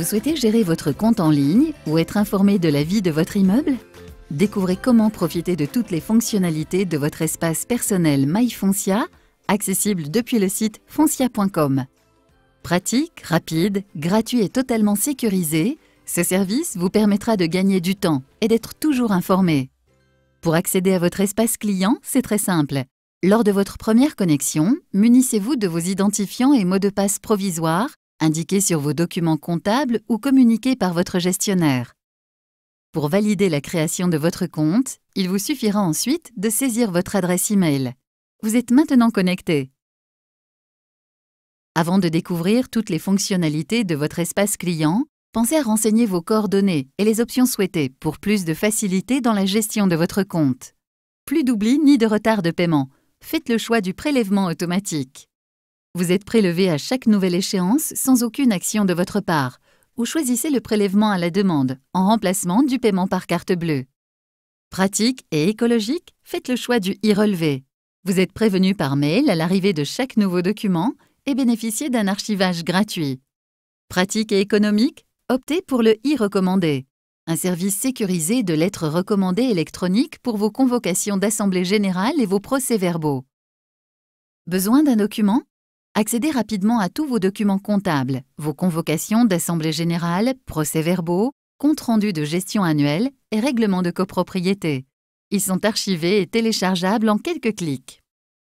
Vous souhaitez gérer votre compte en ligne ou être informé de la vie de votre immeuble Découvrez comment profiter de toutes les fonctionnalités de votre espace personnel MyFoncia, accessible depuis le site foncia.com. Pratique, rapide, gratuit et totalement sécurisé, ce service vous permettra de gagner du temps et d'être toujours informé. Pour accéder à votre espace client, c'est très simple. Lors de votre première connexion, munissez-vous de vos identifiants et mots de passe provisoires indiqué sur vos documents comptables ou communiqué par votre gestionnaire. Pour valider la création de votre compte, il vous suffira ensuite de saisir votre adresse e-mail. Vous êtes maintenant connecté. Avant de découvrir toutes les fonctionnalités de votre espace client, pensez à renseigner vos coordonnées et les options souhaitées pour plus de facilité dans la gestion de votre compte. Plus d'oubli ni de retard de paiement. Faites le choix du prélèvement automatique. Vous êtes prélevé à chaque nouvelle échéance sans aucune action de votre part, ou choisissez le prélèvement à la demande en remplacement du paiement par carte bleue. Pratique et écologique, faites le choix du e-relevé. Vous êtes prévenu par mail à l'arrivée de chaque nouveau document et bénéficiez d'un archivage gratuit. Pratique et économique, optez pour le e-recommandé, un service sécurisé de lettres recommandées électroniques pour vos convocations d'assemblée générale et vos procès-verbaux. Besoin d'un document Accédez rapidement à tous vos documents comptables, vos convocations d'assemblée générale, procès-verbaux, comptes rendus de gestion annuelle et règlements de copropriété. Ils sont archivés et téléchargeables en quelques clics.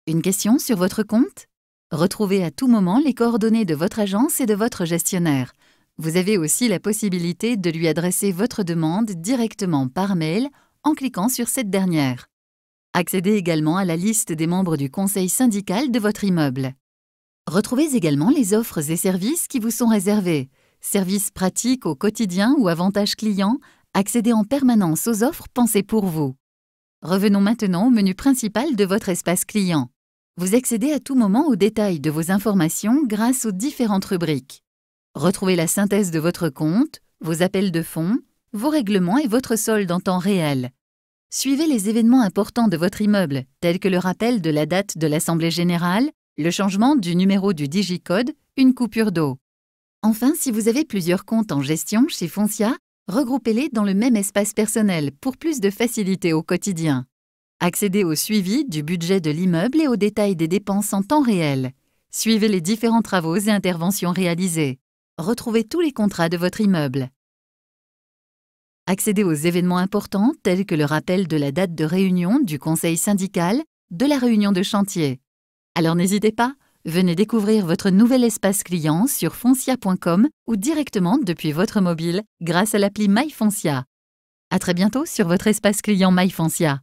Une question sur votre compte Retrouvez à tout moment les coordonnées de votre agence et de votre gestionnaire. Vous avez aussi la possibilité de lui adresser votre demande directement par mail en cliquant sur cette dernière. Accédez également à la liste des membres du conseil syndical de votre immeuble. Retrouvez également les offres et services qui vous sont réservés. Services pratiques au quotidien ou avantages clients, accédez en permanence aux offres pensées pour vous. Revenons maintenant au menu principal de votre espace client. Vous accédez à tout moment aux détails de vos informations grâce aux différentes rubriques. Retrouvez la synthèse de votre compte, vos appels de fonds, vos règlements et votre solde en temps réel. Suivez les événements importants de votre immeuble, tels que le rappel de la date de l'Assemblée générale, le changement du numéro du digicode, une coupure d'eau. Enfin, si vous avez plusieurs comptes en gestion chez Foncia, regroupez-les dans le même espace personnel pour plus de facilité au quotidien. Accédez au suivi du budget de l'immeuble et aux détails des dépenses en temps réel. Suivez les différents travaux et interventions réalisés. Retrouvez tous les contrats de votre immeuble. Accédez aux événements importants tels que le rappel de la date de réunion du conseil syndical, de la réunion de chantier. Alors n'hésitez pas, venez découvrir votre nouvel espace client sur foncia.com ou directement depuis votre mobile grâce à l'appli MyFoncia. À très bientôt sur votre espace client MyFoncia.